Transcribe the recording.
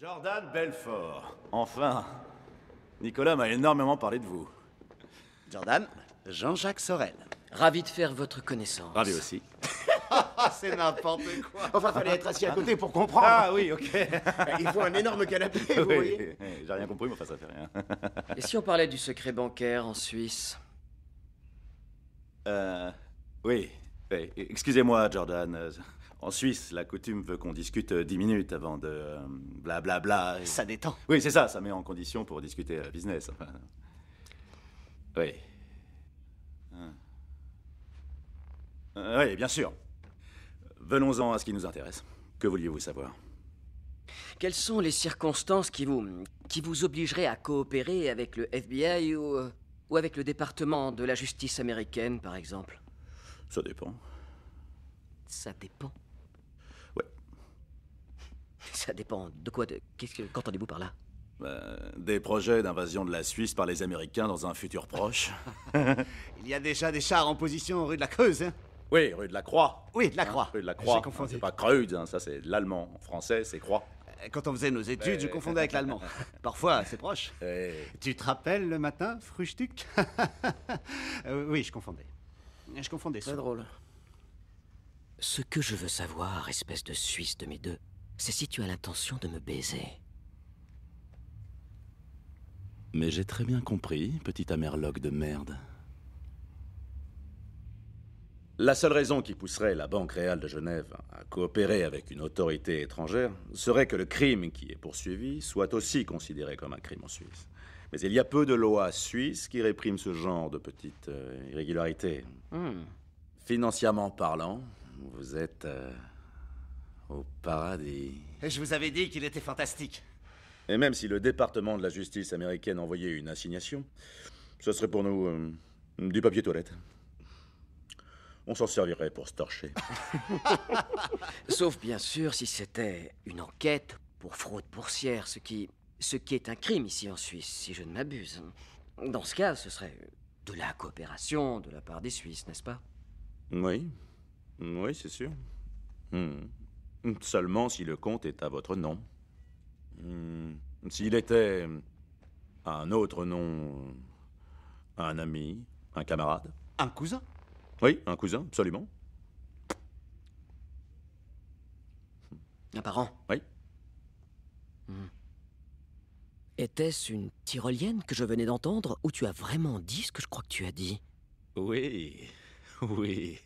Jordan Belfort. Enfin, Nicolas m'a énormément parlé de vous. Jordan, Jean-Jacques Sorel. Ravi de faire votre connaissance. Ravi aussi. c'est n'importe quoi. Enfin, fallait être assis à ah. côté pour comprendre. Ah oui, ok. Il faut un énorme canapé, vous oui, voyez. J'ai rien compris, mais enfin, ça fait rien. Et si on parlait du secret bancaire en Suisse Euh. Oui. E-, excusez-moi, Jordan. Euh, en Suisse, la coutume veut qu'on discute euh, dix minutes avant de blablabla. Euh, bla bla Ça détend. Oui, c'est ça, ça met en condition pour discuter business. Oui. Hein. oui, bien sûr. Venons-en à ce qui nous intéresse. Que vouliez-vous savoir Quelles sont les circonstances qui vous, qui vous obligeraient à coopérer avec le FBI ou, ou avec le département de la justice américaine, par exemple ça dépend. Ça dépend Ouais. Ça dépend de quoi de... Qu'est-ce que... Qu'entendez-vous par là ben, Des projets d'invasion de la Suisse par les Américains dans un futur proche. Il y a déjà des chars en position rue de la Creuse, hein Oui, rue de la Croix. Oui, de la hein, Croix. rue de la Croix. c'est pas Creuse, hein, ça c'est l'allemand. En français, c'est Croix. Euh, quand on faisait nos études, ben, je confondais avec l'allemand. Parfois, c'est proche. Tu te rappelles le matin, Frühstück euh, Oui, je confondais. Je confondais ça. drôle. Ce que je veux savoir, espèce de Suisse de mes deux, c'est si tu as l'intention de me baiser. Mais j'ai très bien compris, petit amerloque de merde. La seule raison qui pousserait la Banque Réale de Genève à coopérer avec une autorité étrangère serait que le crime qui est poursuivi soit aussi considéré comme un crime en Suisse. Mais il y a peu de lois suisses qui répriment ce genre de petites euh, irrégularités. Hmm. Financièrement parlant, vous êtes euh, au paradis. Je vous avais dit qu'il était fantastique. Et même si le département de la justice américaine envoyait une assignation, ce serait pour nous euh, du papier toilette. On s'en servirait pour se torcher. Sauf bien sûr si c'était une enquête pour fraude boursière, ce qui ce qui est un crime ici en Suisse, si je ne m'abuse. Hein. Dans ce cas, ce serait de la coopération de la part des Suisses, n'est-ce pas Oui, oui, c'est sûr. Hmm. Seulement si le compte est à votre nom. Hmm. S'il était à un autre nom, un ami, un camarade. Un cousin Oui, un cousin, absolument. Un parent Oui. Était-ce une tyrolienne que je venais d'entendre ou tu as vraiment dit ce que je crois que tu as dit Oui, oui.